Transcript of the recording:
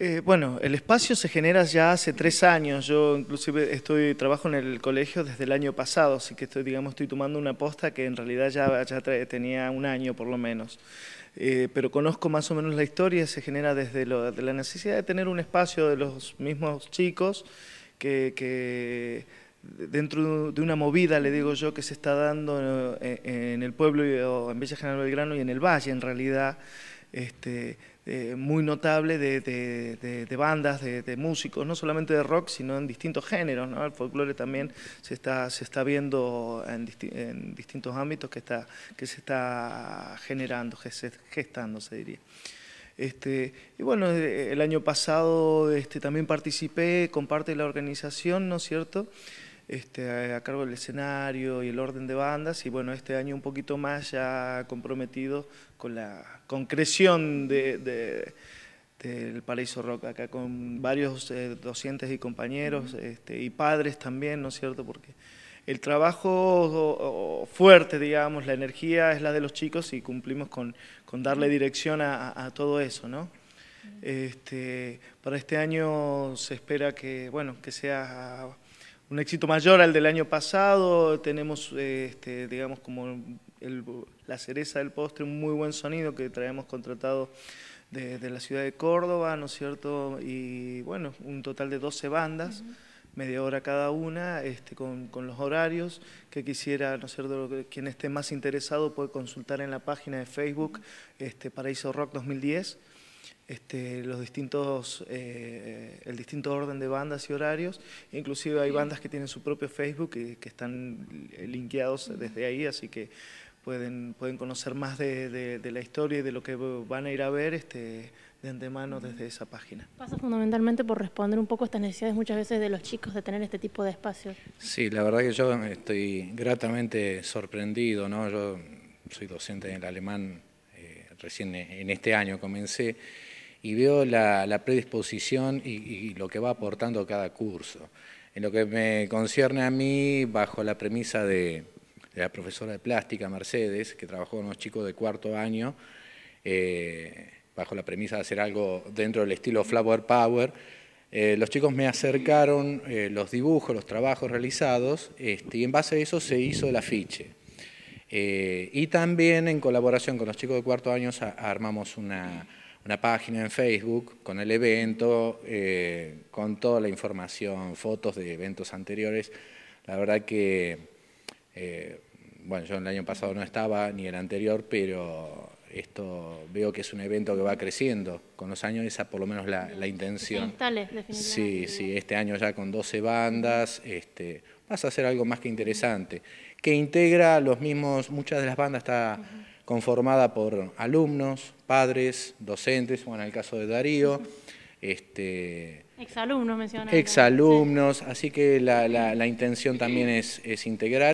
Eh, bueno, el espacio se genera ya hace tres años. Yo inclusive estoy trabajo en el colegio desde el año pasado, así que estoy, digamos, estoy tomando una posta que en realidad ya, tenía un año por lo menos. Eh, pero conozco más o menos la historia, se genera desde de la necesidad de tener un espacio de los mismos chicos que, que dentro de una movida, le digo yo, que se está dando eh, en el pueblo, en Villa General Belgrano y en el Valle, en realidad, este, eh, muy notable de, bandas, de, músicos, no solamente de rock, sino en distintos géneros. ¿no? El folclore también se está, se está viendo en, distintos ámbitos que, está, que se está generando, gestando, se diría. Este, y bueno, eh, el año pasado este, también participé, con parte de la organización, ¿no es cierto?, este, a cargo del escenario y el orden de bandas y bueno, este año un poquito más ya comprometido con la concreción del Paraíso Rock, acá con varios eh, docentes y compañeros este, y padres también, ¿no es cierto? Porque el trabajo fuerte, digamos, la energía es la de los chicos y cumplimos con, darle dirección a, todo eso, ¿no? Este, para este año se espera que, bueno, que sea un éxito mayor al del año pasado, tenemos, eh, este, digamos, como la cereza del postre, un muy buen sonido que traemos contratado desde la ciudad de Córdoba, ¿no es cierto? Y bueno, un total de 12 bandas. media hora cada una, este, con, los horarios, que quisiera, no es cierto? quien esté más interesado puede consultar en la página de Facebook este, Paraíso Rock 2010 este, los distintos, eh, el distinto orden de bandas y horarios. Inclusive hay bandas que tienen su propio Facebook y que están linkeados desde ahí, así que pueden, pueden conocer más de, de, la historia y de lo que van a ir a ver este, de antemano desde esa página. Pasa fundamentalmente por responder un poco a estas necesidades muchas veces de los chicos de tener este tipo de espacios. Sí, la verdad que yo estoy gratamente sorprendido, ¿no? Yo soy docente en el alemán recién en este año comencé, y veo la, predisposición y, lo que va aportando cada curso. En lo que me concierne a mí, bajo la premisa de, la profesora de plástica, Mercedes, que trabajó con los chicos de cuarto año, eh, bajo la premisa de hacer algo dentro del estilo Flower Power, eh, los chicos me acercaron eh, los dibujos, los trabajos realizados, este, y en base a eso se hizo el afiche. Eh, y también en colaboración con los chicos de cuarto año armamos una, una, página en Facebook con el evento, eh, con toda la información, fotos de eventos anteriores. La verdad que, eh, bueno, yo el año pasado no estaba, ni el anterior, pero esto veo que es un evento que va creciendo con los años, esa por lo menos la, la intención. sí, sí, este año ya con 12 bandas, este, vas a hacer algo más que interesante, que integra los mismos, muchas de las bandas está conformada por alumnos, padres, docentes, bueno, en el caso de Darío, este, exalumnos mencionaste. Exalumnos, así que la, la intención también es, es integrar.